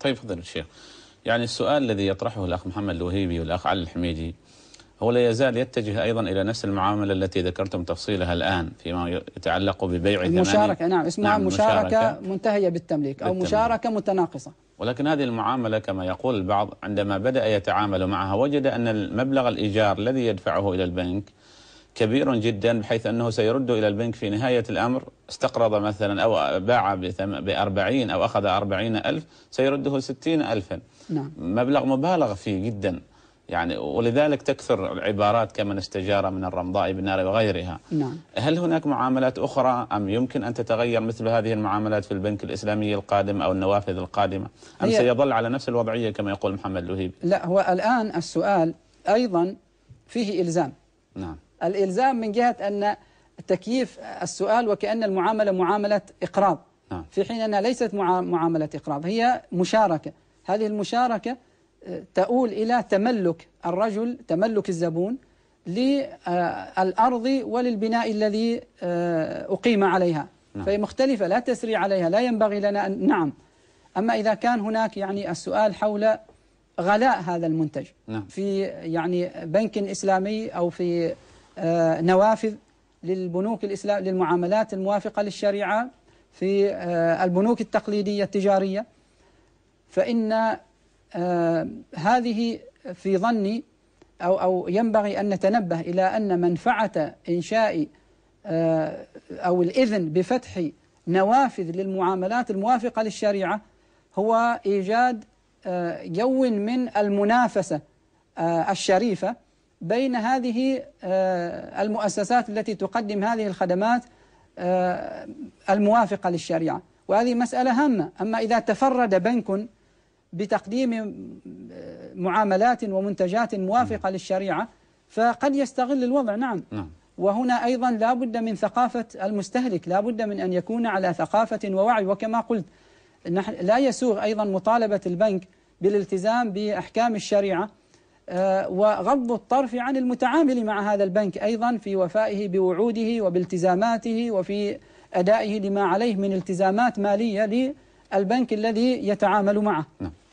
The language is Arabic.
طيب فضل الشيخ يعني السؤال الذي يطرحه الأخ محمد الوهيبي والأخ علي الحميدي هو لا يزال يتجه أيضا إلى نفس المعاملة التي ذكرتم تفصيلها الآن فيما يتعلق ببيع المشاركة نعم اسمها نعم مشاركة, مشاركة منتهية بالتمليك أو بالتمليك. مشاركة متناقصة ولكن هذه المعاملة كما يقول البعض عندما بدأ يتعامل معها وجد أن المبلغ الإيجار الذي يدفعه إلى البنك كبير جدا بحيث أنه سيرد إلى البنك في نهاية الأمر استقرض مثلا أو باع بأربعين أو أخذ أربعين ألف سيرده ستين ألفا نعم. مبلغ مبالغ فيه جدا يعني ولذلك تكثر العبارات كمن استجار من الرمضاء بالنار وغيرها نعم. هل هناك معاملات أخرى أم يمكن أن تتغير مثل هذه المعاملات في البنك الإسلامي القادم أو النوافذ القادمة أم سيظل على نفس الوضعية كما يقول محمد لهيب لا هو الآن السؤال أيضا فيه إلزام نعم الإلزام من جهة أن تكييف السؤال وكأن المعاملة معاملة إقراض نعم. في حين أنها ليست معاملة إقراض هي مشاركة هذه المشاركة آه، تؤول إلى تملك الرجل تملك الزبون للأرض وللبناء الذي آه، أقيم عليها نعم. فهي مختلفة لا تسري عليها لا ينبغي لنا أن نعم أما إذا كان هناك يعني السؤال حول غلاء هذا المنتج نعم. في يعني بنك إسلامي أو في آه، نوافذ للبنوك الإسلام للمعاملات الموافقة للشريعة في آه، البنوك التقليدية التجارية فإن آه، هذه في ظني أو أو ينبغي أن نتنبه إلى أن منفعة إنشاء أو الإذن بفتح نوافذ للمعاملات الموافقة للشريعة هو إيجاد جو من المنافسة الشريفة بين هذه آه، المؤسسات التي تقدم هذه الخدمات آه، الموافقة للشريعة وهذه مسألة هامة أما إذا تفرد بنك بتقديم آه، معاملات ومنتجات موافقة نعم. للشريعة فقد يستغل الوضع نعم, نعم. وهنا أيضا لا بد من ثقافة المستهلك لا بد من أن يكون على ثقافة ووعي وكما قلت لا يسوغ أيضا مطالبة البنك بالالتزام بأحكام الشريعة آه، وغض الطرف عن المتعامل مع هذا البنك أيضا في وفائه بوعوده وبالتزاماته وفي أدائه لما عليه من التزامات مالية للبنك الذي يتعامل معه نعم.